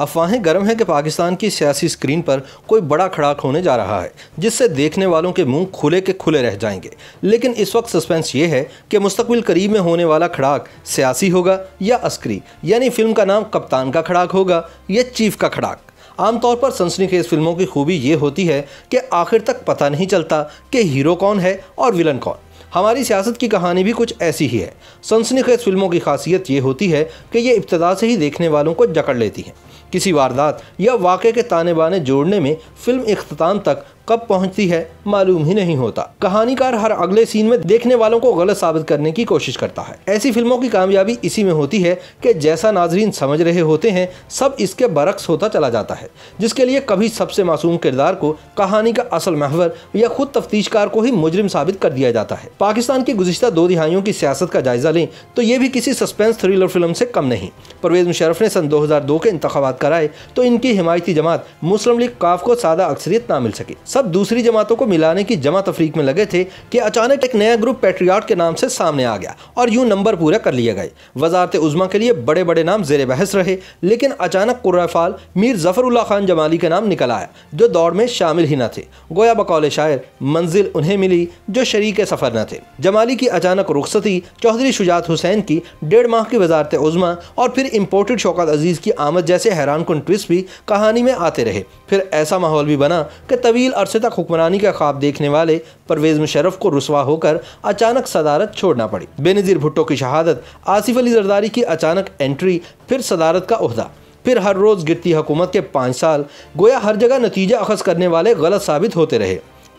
अफवाहें गर्म हैं कि पाकिस्तान की सियासी स्क्रीन पर कोई बड़ा खड़ाक होने जा रहा है जिससे देखने वालों के मुंह खुले के खुले रह जाएंगे लेकिन इस वक्त सस्पेंस ये है कि मुस्तबिल करीब में होने वाला खड़ाक सियासी होगा या अस्करी यानी फिल्म का नाम कप्तान का खड़ाक होगा या चीफ का खड़ाक आमतौर पर सनसनीखेज फिल्मों की खूबी ये होती है कि आखिर तक पता नहीं चलता कि हीरो कौन है और विलन कौन हमारी सियासत की कहानी भी कुछ ऐसी ही है सनसनीखेज फिल्मों की खासियत ये होती है कि ये इब्तदा से ही देखने वालों को जकड़ लेती हैं किसी वारदात या वाक़े के ताने बाने जोड़ने में फ़िल्म अख्ताम तक कब पहुंचती है मालूम ही नहीं होता कहानीकार हर अगले सीन में देखने वालों को गलत साबित करने की कोशिश करता है ऐसी फिल्मों की कामयाबी इसी में होती है कि जैसा नाजरीन समझ रहे होते हैं सब इसके बरक्स होता चला जाता है जिसके लिए कभी सबसे मासूम किरदार को कहानी का असल महवर या खुद तफ्तीशकार को ही मुजरिम साबित कर दिया जाता है पाकिस्तान की गुजशत दो दिहाइयों की सियासत का जायजा लें तो ये भी किसी सस्पेंस थ्रिलर फिल्म से कम नहीं परवेज मुशरफ ने सन दो के इंतबात कराए तो इनकी हिमायती जमात मुस्लिम लीग काफ को सादा अक्सरियत ना मिल सके सब दूसरी जमातों को मिलाने की जमा तफरीक में लगे थे कि अचानक एक नया ग्रुप पेट्रियाट के नाम से सामने आ गया और यूं नंबर पूरे कर लिए गए वजारत उज़मा के लिए बड़े बड़े नाम जेर बहस रहे लेकिन अचानक कुर्रफाल मीर जफ़रुल्ला खान जमाली के नाम निकल आया जो दौड़ में शामिल ही न थे गोया बकौल शायर मंजिल उन्हें मिली जो शरीक सफ़र न थे जमाली की अचानक रुखसती चौधरी शुजात हुसैन की डेढ़ माह की वजारत उज़मा और फिर इम्पोर्टेड शौकत अजीज़ की आमद जैसे हैरान कन ट्विस्ट भी कहानी में आते रहे फिर ऐसा माहौल भी बना कि तवील अरसा अरसे तक हुक्मरानी का ख्वाब देखने वाले परवेज मुशरफ को रसवा होकर अचानक सदारत छोड़ना पड़ी बेनज़ीर भुट्टो की शहादत आसिफ अली जरदारी की अचानक एंट्री फिर सदारत का उहदा फिर हर रोज़ गिरती हुकूमत के पाँच साल गोया हर जगह नतीजा अखज़ करने वाले गलत साबित होते रहे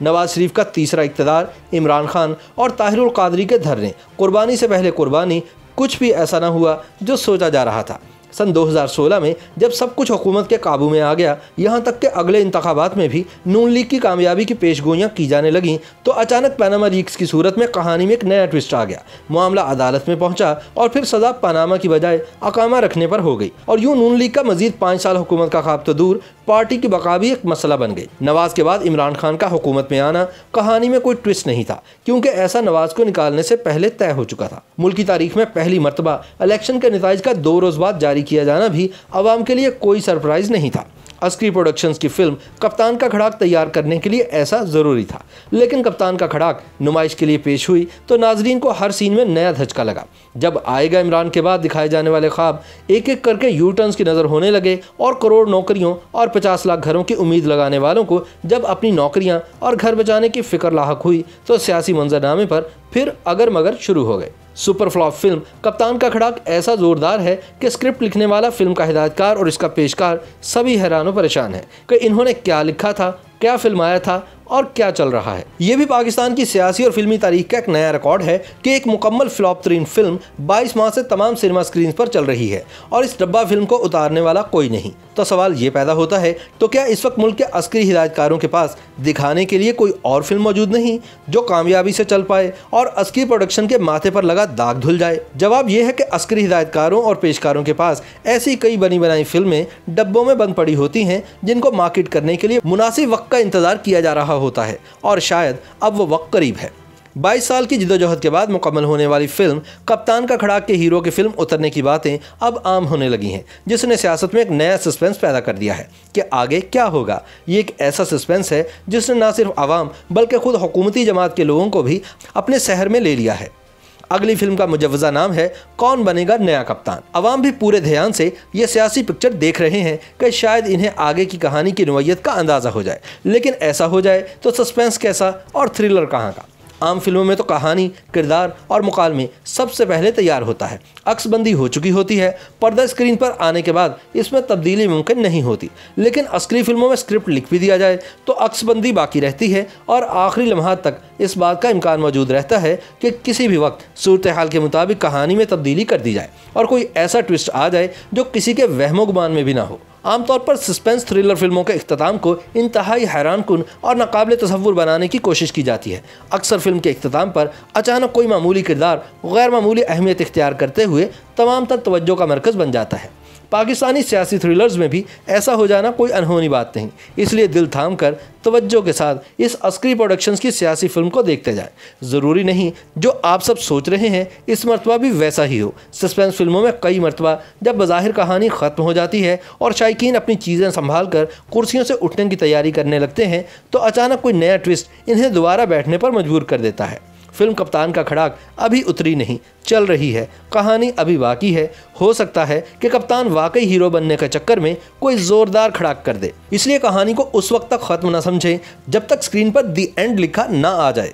नवाज शरीफ का तीसरा इकतदार इमरान खान और ताहिरुल कादरी के धरने कुर्बानी से पहले कुर्बानी कुछ भी ऐसा ना हुआ जो सोचा जा रहा था सन 2016 में जब सब कुछ हुकूमत के काबू में आ गया यहाँ तक कि अगले इंतबात में भी नून लीग की कामयाबी की पेशगोइयाँ की जाने लगीं तो अचानक पैनामा लीक्स की सूरत में कहानी में एक नया ट्विस्ट आ गया मामला अदालत में पहुंचा और फिर सजा पनामा की बजाय अकामा रखने पर हो गई और यूँ नून लीग का मजीद पाँच साल हुकूमत का खाब तो दूर पार्टी की बका भी एक मसला बन गई नवाज के बाद इमरान खान का हुकूमत में आना कहानी में कोई ट्विस्ट नहीं था क्योंकि ऐसा नवाज को निकालने से पहले तय हो चुका था मुल्की तारीख में पहली मरतबा इलेक्शन के नतज का दो रोज़ बाद जारी जारी किया जाना भी आवाम के लिए कोई सरप्राइज़ नहीं था अस्क्री प्रोडक्शंस की फिल्म कप्तान का खड़ाक तैयार करने के लिए ऐसा ज़रूरी था लेकिन कप्तान का खड़ाक नुमाइश के लिए पेश हुई तो नाजरीन को हर सीन में नया धचका लगा जब आएगा इमरान के बाद दिखाए जाने वाले ख्वाब एक एक करके यू टर्न्स की नज़र होने लगे और करोड़ नौकरियों और पचास लाख घरों की उम्मीद लगाने वालों को जब अपनी नौकरियाँ और घर बचाने की फ़िक्र लाक हुई तो सियासी मंजरनामे पर फिर अगर मगर शुरू हो गए सुपर फ्लॉप फिल्म कप्तान का खड़ाक ऐसा ज़ोरदार है कि स्क्रिप्ट लिखने वाला फिल्म का हिदायतकार और इसका पेशकार सभी हैरानों परेशान है कि इन्होंने क्या लिखा था क्या फिल्म आया था और क्या चल रहा है ये भी पाकिस्तान की सियासी और फिल्मी तारीख का एक नया रिकॉर्ड है कि एक मुकम्मल फ्लॉप तरीन फिल्म 22 माह से तमाम सिनेमा स्क्रीन पर चल रही है और इस डब्बा फिल्म को उतारने वाला कोई नहीं तो सवाल ये पैदा होता है तो क्या इस वक्त मुल्क के अस्करी हिदायतकारों के पास दिखाने के लिए कोई और फिल्म मौजूद नहीं जो कामयाबी से चल पाए और अस्करी प्रोडक्शन के माथे पर लगा दाग धुल जाए जवाब यह है कि अस्करी हिदायतकारों और पेशकारों के पास ऐसी कई बनी बनाई फिल्में डब्बों में बंद पड़ी होती हैं जिनको मार्केट करने के लिए मुनासिब वक्त का इंतज़ार किया जा रहा होता है और शायद अब वो वक्त करीब है 22 साल की जिदोजहद के बाद मुकम्मल होने वाली फिल्म कप्तान का खड़ा के हीरो की फिल्म उतरने की बातें अब आम होने लगी हैं जिसने सियासत में एक नया सस्पेंस पैदा कर दिया है कि आगे क्या होगा ये एक ऐसा सस्पेंस है जिसने ना सिर्फ आवाम बल्कि खुद हुकूमती जमात के लोगों को भी अपने शहर में ले लिया है अगली फिल्म का मुजवजा नाम है कौन बनेगा नया कप्तान अवाम भी पूरे ध्यान से ये सियासी पिक्चर देख रहे हैं कि शायद इन्हें आगे की कहानी की नोयत का अंदाज़ा हो जाए लेकिन ऐसा हो जाए तो सस्पेंस कैसा और थ्रिलर कहाँ का आम फिल्मों में तो कहानी किरदार और मुकालमे सबसे पहले तैयार होता है अक्सबंदी हो चुकी होती है पर्दा स्क्रीन पर आने के बाद इसमें तब्दीली मुमकिन नहीं होती लेकिन असली फिल्मों में स्क्रिप्ट लिख भी दिया जाए तो अक्सबंदी बाकी रहती है और आखिरी लम्हा तक इस बात का इम्कान मौजूद रहता है कि किसी भी वक्त सूरत हाल के मुताबिक कहानी में तब्दीली कर दी जाए और कोई ऐसा ट्विस्ट आ जाए जो किसी के वहमो गुमान में भी ना हो आमतौर पर सस्पेंस थ्रिलर फिल्मों के अख्ताम को इंतहाई हैरान कन और नाकबले तस्वुर बनाने की कोशिश की जाती है अक्सर फिल्म के अख्ताम पर अचानक कोई मामूली किरदार गैर मामूली अहमियत इख्तियार करते हुए तमाम तर तवज्जो का मरकज़ बन जाता है पाकिस्तानी सियासी थ्रिलर्स में भी ऐसा हो जाना कोई अनहोनी बात नहीं इसलिए दिल थाम कर तवज्जो के साथ इस अस्करी प्रोडक्शंस की सियासी फिल्म को देखते जाएं ज़रूरी नहीं जो आप सब सोच रहे हैं इस मरतबा भी वैसा ही हो सस्पेंस फिल्मों में कई मरतबा जब बाहिर कहानी ख़त्म हो जाती है और शायक अपनी चीज़ें संभाल कर कुर्सियों से उठने की तैयारी करने लगते हैं तो अचानक कोई नया ट्विस्ट इन्हें दोबारा बैठने पर मजबूर कर देता है फिल्म कप्तान का खड़ाक अभी उतरी नहीं चल रही है कहानी अभी बाकी है हो सकता है कि कप्तान वाकई हीरो बनने के चक्कर में कोई ज़ोरदार खड़ाक कर दे इसलिए कहानी को उस वक्त तक ख़त्म न समझें जब तक स्क्रीन पर दी एंड लिखा ना आ जाए